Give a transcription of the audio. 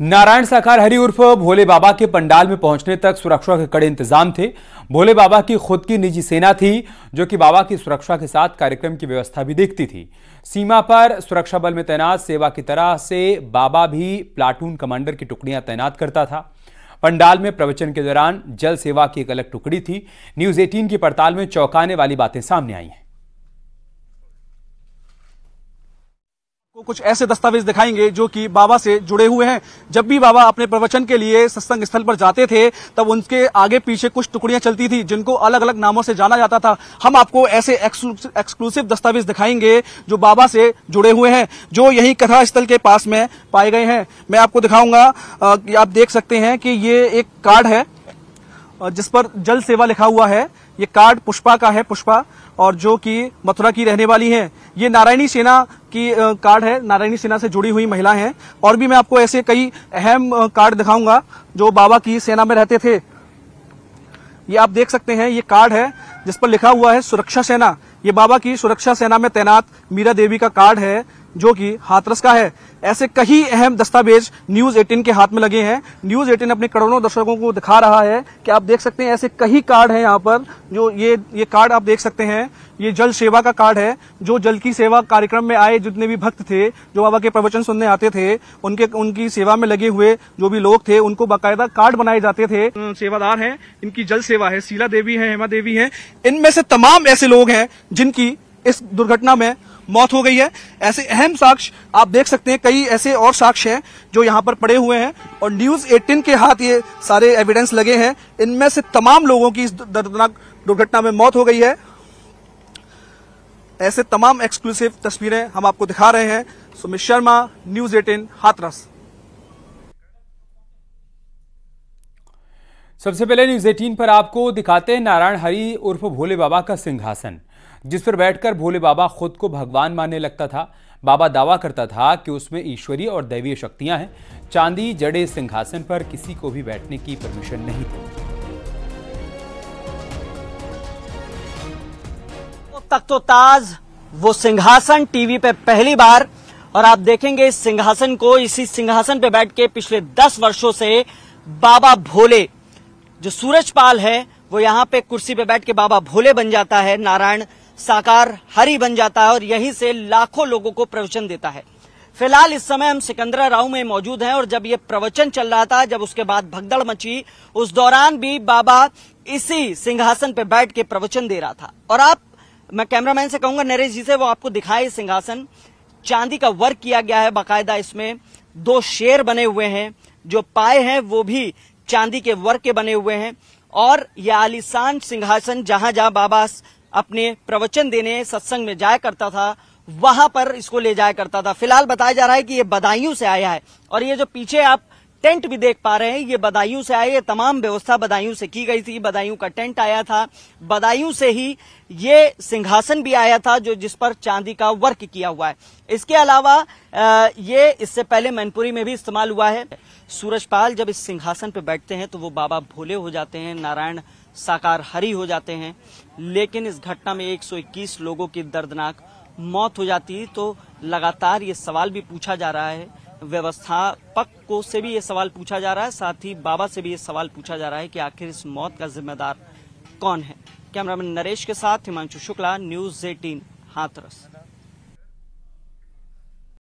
नारायण साकार हरि उर्फ भोले बाबा के पंडाल में पहुंचने तक सुरक्षा के कड़े इंतजाम थे भोले बाबा की खुद की निजी सेना थी जो कि बाबा की सुरक्षा के साथ कार्यक्रम की व्यवस्था भी देखती थी सीमा पर सुरक्षा बल में तैनात सेवा की तरह से बाबा भी प्लाटून कमांडर की टुकड़ियां तैनात करता था पंडाल में प्रवचन के दौरान जल सेवा की एक अलग टुकड़ी थी न्यूज एटीन की पड़ताल में चौंकाने वाली बातें सामने आई हैं आपको कुछ ऐसे दस्तावेज दिखाएंगे जो कि बाबा से जुड़े हुए हैं जब भी बाबा अपने प्रवचन के लिए सत्संग स्थल पर जाते थे तब उनके आगे पीछे कुछ टुकड़ियां चलती थी जिनको अलग अलग नामों से जाना जाता था हम आपको ऐसे एक्सक्लूसिव दस्तावेज दिखाएंगे जो बाबा से जुड़े हुए हैं जो यही कथा स्थल के पास में पाए गए हैं मैं आपको दिखाऊंगा आप देख सकते हैं कि ये एक कार्ड है जिस पर जल सेवा लिखा हुआ है ये कार्ड पुष्पा का है पुष्पा और जो कि मथुरा की रहने वाली है ये नारायणी सेना की कार्ड है नारायणी सेना से जुड़ी हुई महिला हैं और भी मैं आपको ऐसे कई अहम कार्ड दिखाऊंगा जो बाबा की सेना में रहते थे ये आप देख सकते हैं ये कार्ड है जिस पर लिखा हुआ है सुरक्षा सेना ये बाबा की सुरक्षा सेना में तैनात मीरा देवी का कार्ड है जो कि हाथरस का है ऐसे कई अहम दस्तावेज न्यूज 18 के हाथ में लगे हैं न्यूज 18 अपने करोड़ों दर्शकों को दिखा रहा है कि आप देख सकते हैं ऐसे कई कार्ड हैं यहाँ पर जो ये ये कार्ड आप देख सकते हैं ये जल सेवा का कार्ड है जो जल की सेवा कार्यक्रम में आए जितने भी भक्त थे जो बाबा के प्रवचन सुनने आते थे उनके उनकी सेवा में लगे हुए जो भी लोग थे उनको बाकायदा कार्ड बनाए जाते थे सेवादार हैं इनकी जल सेवा है शीला देवी है हेमा देवी है इनमें से तमाम ऐसे लोग हैं जिनकी इस दुर्घटना में मौत हो गई है ऐसे अहम साक्ष आप देख सकते हैं कई ऐसे और साक्ष्य हैं जो यहाँ पर पड़े हुए हैं और न्यूज 18 के हाथ ये सारे एविडेंस लगे हैं इनमें से तमाम लोगों की इस दर्दनाक दुर्घटना में मौत हो गई है ऐसे तमाम एक्सक्लूसिव तस्वीरें हम आपको दिखा रहे हैं सुमित शर्मा न्यूज एटीन हाथरस सबसे पहले न्यूज एटीन पर आपको दिखाते हैं नारायण हरि उर्फ भोले बाबा का सिंहासन जिस पर बैठकर भोले बाबा खुद को भगवान मानने लगता था बाबा दावा करता था कि उसमें ईश्वरीय और दैवीय शक्तियां हैं चांदी जड़े सिंहासन पर किसी को भी बैठने की परमिशन नहीं थी तख्तो ताज वो सिंहासन टीवी पे पहली बार और आप देखेंगे इस सिंहासन को इसी सिंहासन पे बैठ के पिछले दस वर्षो से बाबा भोले जो सूरजपाल है वो यहाँ पे कुर्सी पे बैठ के बाबा भोले बन जाता है नारायण साकार हरि बन जाता है और यहीं से लाखों लोगों को प्रवचन देता है फिलहाल इस समय हम सिकंदरा राव में मौजूद हैं और जब ये प्रवचन चल रहा था जब उसके बाद भगदड़ मची उस दौरान भी बाबा इसी सिंहासन पे बैठ के प्रवचन दे रहा था और आप मैं कैमरामैन से कहूंगा नरेश जी से वो आपको दिखाए सिंहासन चांदी का वर्क किया गया है बाकायदा इसमें दो शेर बने हुए हैं जो पाए हैं वो भी चांदी के वर्क के बने हुए हैं और यह आलिशान सिंहासन जहां जहां बाबा अपने प्रवचन देने सत्संग में जाया करता था वहां पर इसको ले जाया करता था फिलहाल बताया जा रहा है कि ये बदायूं से आया है और ये जो पीछे आप टेंट भी देख पा रहे हैं ये बदायूं से आए ये तमाम व्यवस्था बदायूं से की गई थी बदायूं का टेंट आया था बदायूं से ही ये सिंहासन भी आया था जो जिस पर चांदी का वर्क किया हुआ है इसके अलावा ये इससे पहले मैनपुरी में भी इस्तेमाल हुआ है सूरजपाल जब इस सिंहासन पर बैठते हैं तो वो बाबा भोले हो जाते हैं नारायण साकार हरी हो जाते हैं लेकिन इस घटना में 121 लोगों की दर्दनाक मौत हो जाती तो लगातार ये सवाल भी पूछा जा रहा है व्यवस्थापक को से भी ये सवाल पूछा जा रहा है साथ ही बाबा से भी ये सवाल पूछा जा रहा है कि आखिर इस मौत का जिम्मेदार कौन है कैमरामैन नरेश के साथ हिमांशु शुक्ला न्यूज एटीन हाथरस